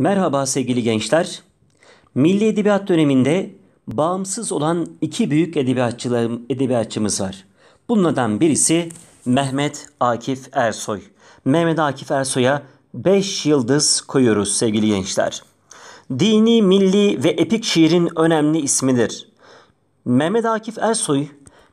Merhaba sevgili gençler. Milli Edebiyat döneminde bağımsız olan iki büyük edebiyatçılarım, edebiyatçımız var. Bunlardan birisi Mehmet Akif Ersoy. Mehmet Akif Ersoy'a 5 yıldız koyuyoruz sevgili gençler. Dini, milli ve epik şiirin önemli ismidir. Mehmet Akif Ersoy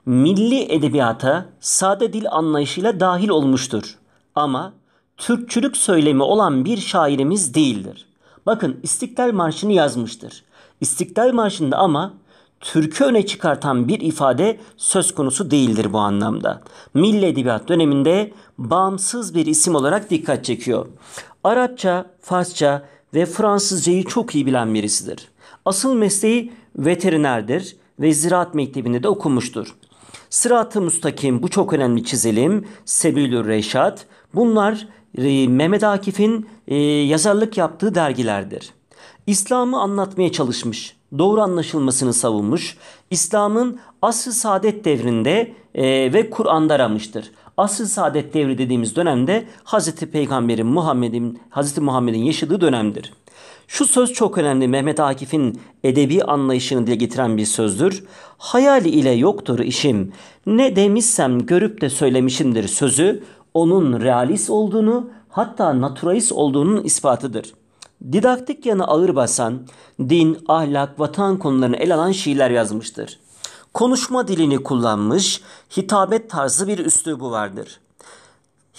milli edebiyata sade dil anlayışıyla dahil olmuştur. Ama Türkçülük söylemi olan bir şairimiz değildir. Bakın İstiklal Marşı'nı yazmıştır. İstiklal Marşı'nda ama türkü öne çıkartan bir ifade söz konusu değildir bu anlamda. Milli Edebiyat döneminde bağımsız bir isim olarak dikkat çekiyor. Arapça, Farsça ve Fransızcayı çok iyi bilen birisidir. Asıl mesleği veterinerdir ve ziraat mektebinde de okumuştur. Sırat-ı Mustakim bu çok önemli çizelim, Sebilür Reşat bunlar Mehmet Akif'in e, yazarlık yaptığı dergilerdir. İslam'ı anlatmaya çalışmış, doğru anlaşılmasını savunmuş, İslam'ın asr-ı saadet devrinde e, ve Kur'an'da aramıştır asr saadet devri dediğimiz dönemde Hazreti Peygamber'in Muhammed'in Hazreti Muhammed'in yaşadığı dönemdir. Şu söz çok önemli Mehmet Akif'in edebi anlayışını dile getiren bir sözdür. Hayali ile yoktur işim. Ne demişsem görüp de söylemişimdir sözü onun realist olduğunu hatta naturalist olduğunun ispatıdır. Didaktik yanı ağır basan, din, ahlak, vatan konularını ele alan şiirler yazmıştır. Konuşma dilini kullanmış, hitabet tarzı bir üslubu vardır.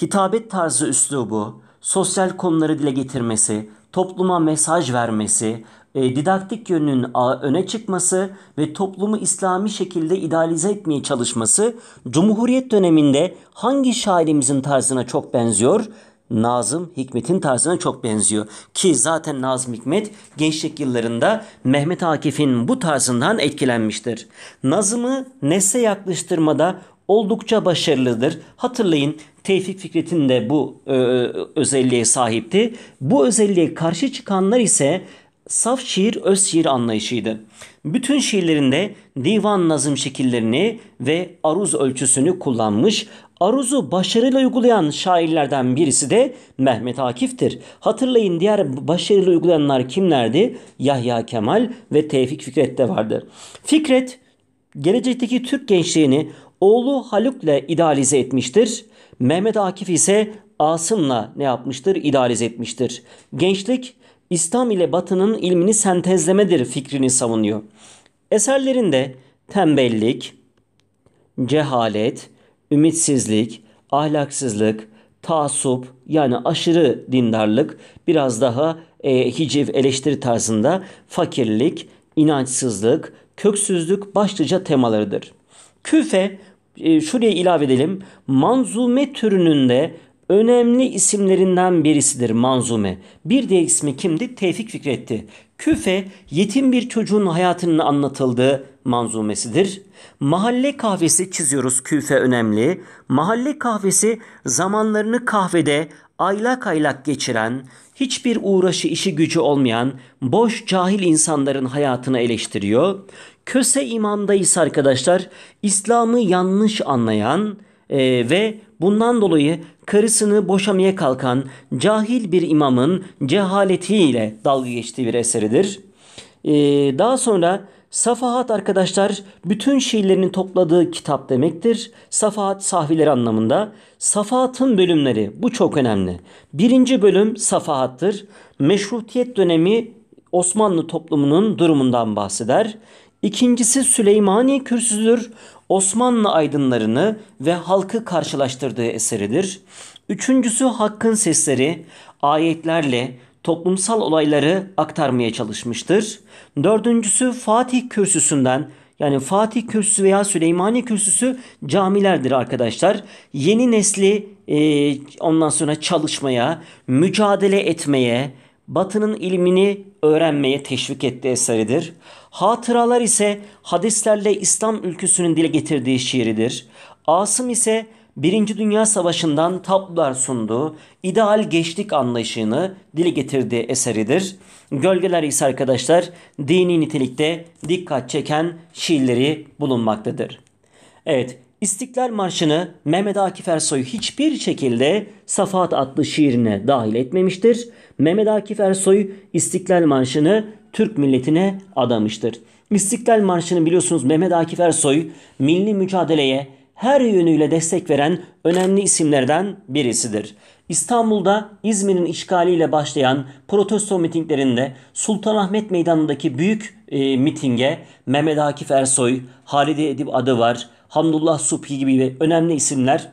Hitabet tarzı üslubu, sosyal konuları dile getirmesi, topluma mesaj vermesi, e, didaktik yönünün öne çıkması ve toplumu İslami şekilde idealize etmeye çalışması Cumhuriyet döneminde hangi şairimizin tarzına çok benziyor? Nazım Hikmet'in tarzına çok benziyor. Ki zaten Nazım Hikmet gençlik yıllarında Mehmet Akif'in bu tarzından etkilenmiştir. Nazım'ı nesle yaklaştırmada oldukça başarılıdır. Hatırlayın Tevfik Fikret'in de bu e, e özelliğe sahipti. Bu özelliğe karşı çıkanlar ise saf şiir öz şiir anlayışıydı. Bütün şiirlerinde divan nazım şekillerini ve aruz ölçüsünü kullanmış, aruzu başarıyla uygulayan şairlerden birisi de Mehmet Akif'tir. Hatırlayın diğer başarıyla uygulayanlar kimlerdi? Yahya Kemal ve Tevfik Fikret de vardı. Fikret gelecekteki Türk gençliğini oğlu Haluk'la idealize etmiştir. Mehmet Akif ise Asım'la ne yapmıştır? İdealize etmiştir. Gençlik İslam ile Batı'nın ilmini sentezlemedir fikrini savunuyor. Eserlerinde tembellik, cehalet, ümitsizlik, ahlaksızlık, taasup yani aşırı dindarlık, biraz daha e, hiciv eleştiri tarzında fakirlik, inançsızlık, köksüzlük başlıca temalarıdır. Küfe e, şuraya ilave edelim. Manzume türünün de önemli isimlerinden birisidir manzume. Bir diğer ismi kimdi? Tevfik Fikret'ti. Küfe yetim bir çocuğun hayatının anlatıldığı manzumesidir. Mahalle kahvesi çiziyoruz küfe önemli. Mahalle kahvesi zamanlarını kahvede aylak aylak geçiren, hiçbir uğraşı işi gücü olmayan boş cahil insanların hayatını eleştiriyor. Köse imamdayız arkadaşlar. İslam'ı yanlış anlayan, e, ve bundan dolayı karısını boşamaya kalkan cahil bir imamın cehaletiyle dalga geçtiği bir eseridir. E, daha sonra Safahat arkadaşlar bütün şiirlerini topladığı kitap demektir. Safahat sahvileri anlamında. Safahat'ın bölümleri bu çok önemli. Birinci bölüm Safahat'tır. Meşrutiyet dönemi Osmanlı toplumunun durumundan bahseder. İkincisi Süleymani Kürsüsüdür. Osmanlı aydınlarını ve halkı karşılaştırdığı eseridir. Üçüncüsü Hakk'ın sesleri ayetlerle toplumsal olayları aktarmaya çalışmıştır. Dördüncüsü Fatih Kürsüsü'nden yani Fatih Kürsüsü veya Süleymani Kürsüsü camilerdir arkadaşlar. Yeni nesli e, ondan sonra çalışmaya, mücadele etmeye, Batı'nın ilmini öğrenmeye teşvik ettiği eseridir. Hatıralar ise hadislerle İslam ülküsünün dile getirdiği şiiridir. Asım ise Birinci Dünya Savaşı'ndan tablolar sunduğu ideal geçlik anlayışını dile getirdiği eseridir. Gölgeler ise arkadaşlar dini nitelikte dikkat çeken şiirleri bulunmaktadır. Evet İstiklal Marşı'nı Mehmet Akif Ersoy hiçbir şekilde Safat adlı şiirine dahil etmemiştir. Mehmet Akif Ersoy İstiklal Marşı'nı Türk milletine adamıştır. İstiklal Marşı'nı biliyorsunuz Mehmet Akif Ersoy milli mücadeleye her yönüyle destek veren önemli isimlerden birisidir. İstanbul'da İzmir'in işgaliyle başlayan protesto mitinglerinde Sultanahmet Meydanı'ndaki büyük e, mitinge Mehmet Akif Ersoy, Halide Edip Adıvar, Hamdullah Subhi gibi önemli isimler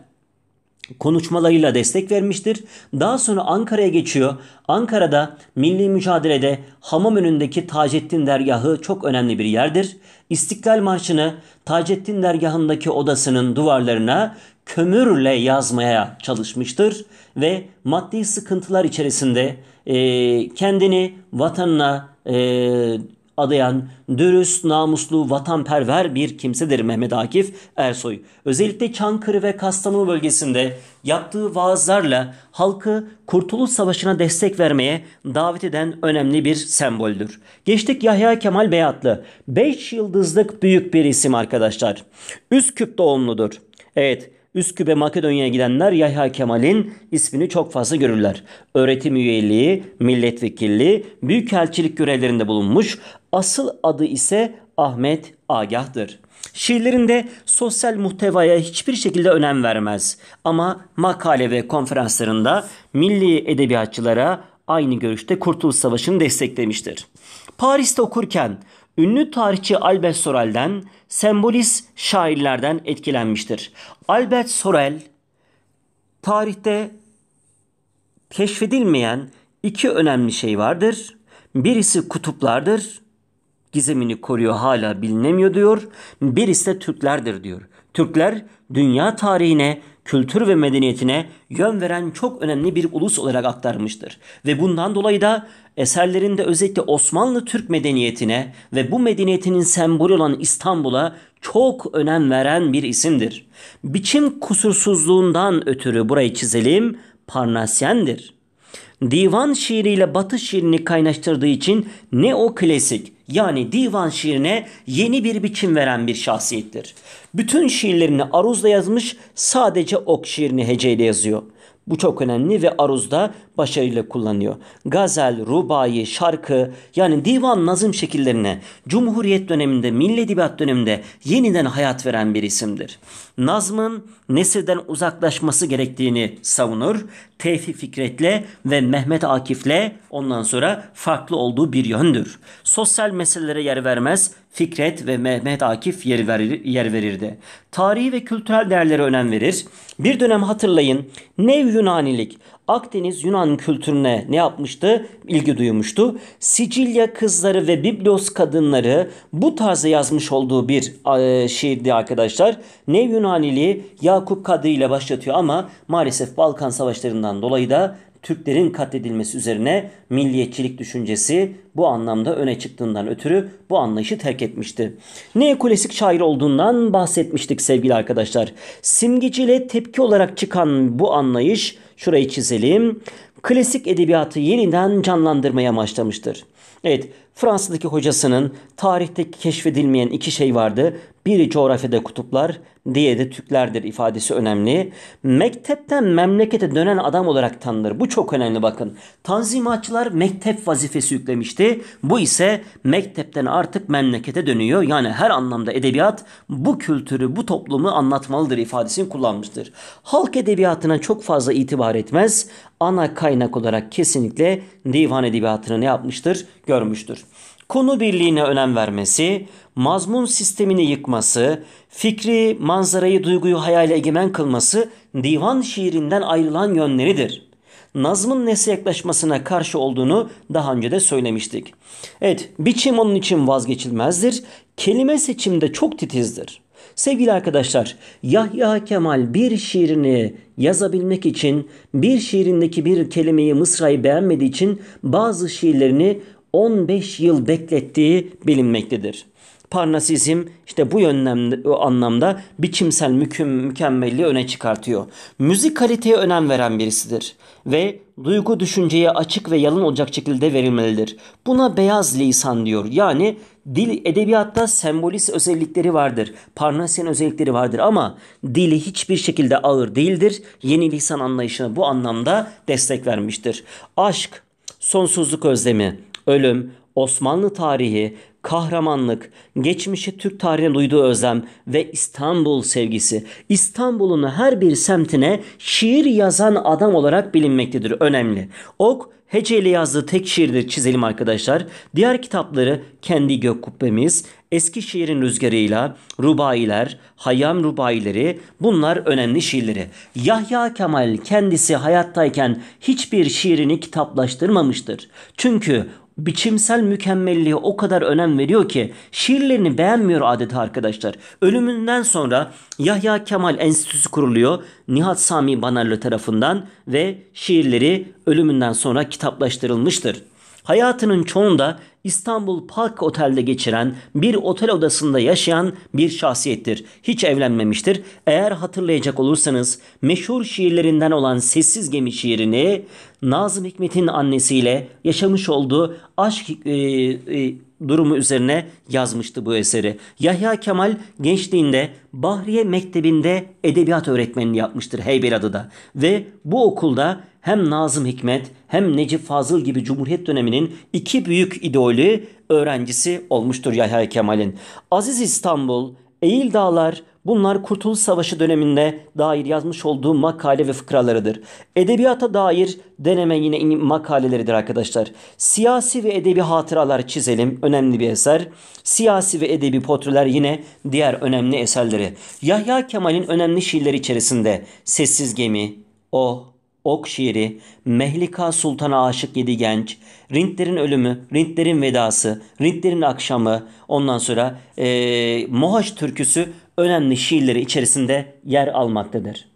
konuşmalarıyla destek vermiştir. Daha sonra Ankara'ya geçiyor. Ankara'da milli mücadelede hamam önündeki Taceddin Dergahı çok önemli bir yerdir. İstiklal Marşı'nı Taceddin Dergahı'ndaki odasının duvarlarına kömürle yazmaya çalışmıştır ve maddi sıkıntılar içerisinde e, kendini vatanına e, adayan, dürüst, namuslu, vatanperver bir kimsedir Mehmet Akif Ersoy. Özellikle Çankırı ve Kastamonu bölgesinde yaptığı vaazlarla halkı Kurtuluş Savaşı'na destek vermeye davet eden önemli bir semboldür. Geçtik Yahya Kemal Beyatlı. 5 yıldızlık büyük bir isim arkadaşlar. Üsküp doğumludur. Evet, Üsküp'e Makedonya'ya gidenler Yahya Kemal'in ismini çok fazla görürler. Öğretim üyeliği, milletvekilliği, büyükelçilik görevlerinde bulunmuş, Asıl adı ise Ahmet Agah'dır. Şiirlerinde sosyal muhtevaya hiçbir şekilde önem vermez ama makale ve konferanslarında milli edebiyatçılara aynı görüşte Kurtuluş Savaşı'nı desteklemiştir. Paris'te okurken ünlü tarihçi Albert Sorel'den sembolist şairlerden etkilenmiştir. Albert Sorel tarihte keşfedilmeyen iki önemli şey vardır. Birisi kutuplardır, gizemini koruyor hala bilinemiyor diyor. Birisi de Türklerdir diyor. Türkler dünya tarihine, kültür ve medeniyetine yön veren çok önemli bir ulus olarak aktarmıştır. Ve bundan dolayı da eserlerinde özellikle Osmanlı Türk medeniyetine ve bu medeniyetinin sembolü olan İstanbul'a çok önem veren bir isimdir. Biçim kusursuzluğundan ötürü burayı çizelim Parnasyen'dir. Divan şiiriyle batı şiirini kaynaştırdığı için ne o klasik yani divan şiirine yeni bir biçim veren bir şahsiyettir. Bütün şiirlerini aruzla yazmış sadece ok şiirini heceyle yazıyor. Bu çok önemli ve aruzda başarıyla kullanıyor. Gazel, rubayı, şarkı yani divan nazım şekillerine Cumhuriyet döneminde, Milli Edebiyat döneminde yeniden hayat veren bir isimdir. Nazm'ın nesilden uzaklaşması gerektiğini savunur. Tevfik Fikret'le ve Mehmet Akif'le ondan sonra farklı olduğu bir yöndür. Sosyal meselelere yer vermez, Fikret ve Mehmet Akif yer, verir, yer verirdi. Tarihi ve kültürel değerlere önem verir. Bir dönem hatırlayın Nev Yunanilik Akdeniz Yunan kültürüne ne yapmıştı? İlgi duymuştu. Sicilya kızları ve Biblos kadınları bu tarzı yazmış olduğu bir e, şiirdi arkadaşlar. Nev Yunaniliği Yakup Kadri ile başlatıyor ama maalesef Balkan savaşlarından dolayı da Türklerin katledilmesi üzerine milliyetçilik düşüncesi bu anlamda öne çıktığından ötürü bu anlayışı terk etmişti. Neokulesik şair olduğundan bahsetmiştik sevgili arkadaşlar. Simgeciyle tepki olarak çıkan bu anlayış şurayı çizelim. Klasik edebiyatı yeniden canlandırmaya başlamıştır. Evet, Fransızdaki hocasının tarihte keşfedilmeyen iki şey vardı. Biri coğrafyada kutuplar, diğeri de Türklerdir ifadesi önemli. Mektepten memlekete dönen adam olarak tanınır. Bu çok önemli bakın. Tanzimatçılar mektep vazifesi yüklemişti. Bu ise mektepten artık memlekete dönüyor. Yani her anlamda edebiyat bu kültürü, bu toplumu anlatmalıdır ifadesini kullanmıştır. Halk edebiyatına çok fazla itibar etmez. Ana kaynak olarak kesinlikle divan edebiyatını ne yapmıştır? Görmüştür konu birliğine önem vermesi, mazmun sistemini yıkması, fikri, manzarayı, duyguyu hayale egemen kılması divan şiirinden ayrılan yönleridir. Nazmın nesi yaklaşmasına karşı olduğunu daha önce de söylemiştik. Evet, biçim onun için vazgeçilmezdir. Kelime seçimde çok titizdir. Sevgili arkadaşlar, Yahya Kemal bir şiirini yazabilmek için bir şiirindeki bir kelimeyi, mısrayı beğenmediği için bazı şiirlerini 15 yıl beklettiği bilinmektedir. Parnasizm işte bu yönlemde, anlamda biçimsel müküm, mükemmelliği öne çıkartıyor. Müzik kaliteye önem veren birisidir ve duygu düşünceye açık ve yalın olacak şekilde verilmelidir. Buna beyaz lisan diyor. Yani dil edebiyatta sembolist özellikleri vardır. Parnasyan özellikleri vardır ama dili hiçbir şekilde ağır değildir. Yeni lisan anlayışına bu anlamda destek vermiştir. Aşk, sonsuzluk özlemi, ölüm, Osmanlı tarihi, kahramanlık, geçmişe Türk tarihine duyduğu özlem ve İstanbul sevgisi. İstanbul'un her bir semtine şiir yazan adam olarak bilinmektedir. Önemli. Ok Hece'yle yazdığı tek şiirdir çizelim arkadaşlar. Diğer kitapları Kendi Gök Kubbemiz, Eski Şiirin Rüzgarıyla, Rubailer, hayam Rubaileri bunlar önemli şiirleri. Yahya Kemal kendisi hayattayken hiçbir şiirini kitaplaştırmamıştır. Çünkü biçimsel mükemmelliğe o kadar önem veriyor ki şiirlerini beğenmiyor adeta arkadaşlar. Ölümünden sonra Yahya Kemal Enstitüsü kuruluyor Nihat Sami Banarlı tarafından ve şiirleri ölümünden sonra kitaplaştırılmıştır hayatının çoğunda İstanbul Park Otel'de geçiren bir otel odasında yaşayan bir şahsiyettir. Hiç evlenmemiştir. Eğer hatırlayacak olursanız meşhur şiirlerinden olan Sessiz Gemi şiirini Nazım Hikmet'in annesiyle yaşamış olduğu aşk e, e, durumu üzerine yazmıştı bu eseri. Yahya Kemal gençliğinde Bahriye Mektebi'nde edebiyat öğretmenini yapmıştır Heybeliada'da ve bu okulda hem Nazım Hikmet hem Necip Fazıl gibi Cumhuriyet döneminin iki büyük idolü öğrencisi olmuştur Yahya Kemal'in. Aziz İstanbul, Eğil Dağlar bunlar Kurtuluş Savaşı döneminde dair yazmış olduğu makale ve fıkralarıdır. Edebiyata dair deneme yine makaleleridir arkadaşlar. Siyasi ve edebi hatıralar çizelim önemli bir eser. Siyasi ve edebi portreler yine diğer önemli eserleri. Yahya Kemal'in önemli şiirleri içerisinde Sessiz Gemi, O, Ok şiiri, Mehlika Sultan'a aşık yedi genç, Rintlerin ölümü, Rintlerin vedası, Rintlerin akşamı, ondan sonra e, Mohaç türküsü önemli şiirleri içerisinde yer almaktadır.